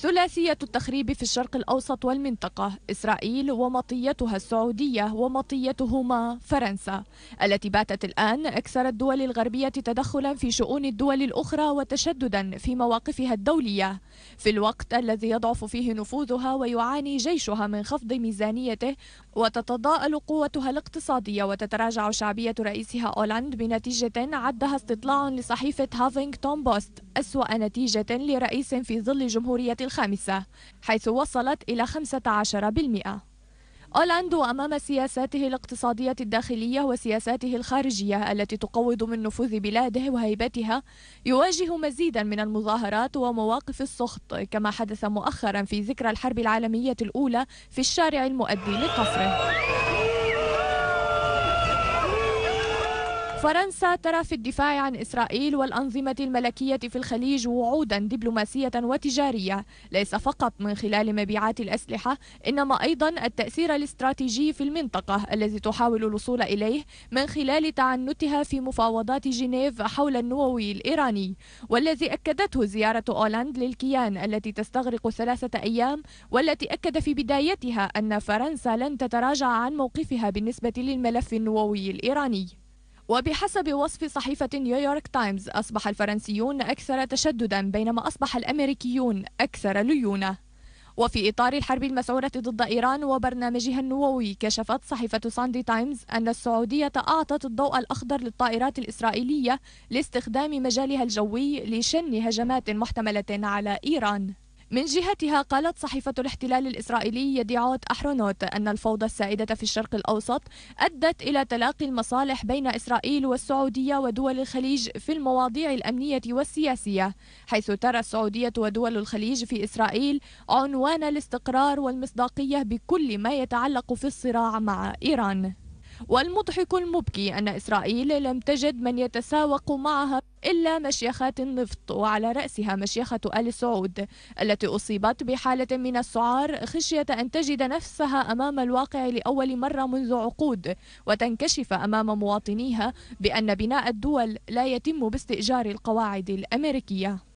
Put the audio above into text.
ثلاثية التخريب في الشرق الأوسط والمنطقة إسرائيل ومطيتها السعودية ومطيتهما فرنسا التي باتت الآن أكثر الدول الغربية تدخلا في شؤون الدول الأخرى وتشددا في مواقفها الدولية في الوقت الذي يضعف فيه نفوذها ويعاني جيشها من خفض ميزانيته وتتضاءل قوتها الاقتصادية وتتراجع شعبية رئيسها أولاند بنتيجة عدها استطلاع لصحيفة هافينغتون بوست أسوأ نتيجة لرئيس في ظل جمهورية الخامسة حيث وصلت إلى 15% أولاندو أمام سياساته الاقتصادية الداخلية وسياساته الخارجية التي تقوض من نفوذ بلاده وهيبتها يواجه مزيدا من المظاهرات ومواقف السخط كما حدث مؤخرا في ذكرى الحرب العالمية الأولى في الشارع المؤدي لقصره فرنسا ترى في الدفاع عن إسرائيل والأنظمة الملكية في الخليج وعودا دبلوماسية وتجارية ليس فقط من خلال مبيعات الأسلحة إنما أيضا التأثير الاستراتيجي في المنطقة الذي تحاول الوصول إليه من خلال تعنتها في مفاوضات جنيف حول النووي الإيراني والذي أكدته زيارة أولاند للكيان التي تستغرق ثلاثة أيام والتي أكد في بدايتها أن فرنسا لن تتراجع عن موقفها بالنسبة للملف النووي الإيراني وبحسب وصف صحيفة نيويورك تايمز أصبح الفرنسيون أكثر تشددا بينما أصبح الأمريكيون أكثر ليونة وفي إطار الحرب المسعورة ضد إيران وبرنامجها النووي كشفت صحيفة ساندي تايمز أن السعودية أعطت الضوء الأخضر للطائرات الإسرائيلية لاستخدام مجالها الجوي لشن هجمات محتملة على إيران من جهتها قالت صحيفة الاحتلال الإسرائيلي يديعوت أحرونوت أن الفوضى السائدة في الشرق الأوسط أدت إلى تلاقي المصالح بين إسرائيل والسعودية ودول الخليج في المواضيع الأمنية والسياسية حيث ترى السعودية ودول الخليج في إسرائيل عنوان الاستقرار والمصداقية بكل ما يتعلق في الصراع مع إيران والمضحك المبكي أن إسرائيل لم تجد من يتساوق معها إلا مشيخات النفط وعلى رأسها مشيخة آل سعود التي أصيبت بحالة من السعار خشية أن تجد نفسها أمام الواقع لأول مرة منذ عقود وتنكشف أمام مواطنيها بأن بناء الدول لا يتم باستئجار القواعد الأمريكية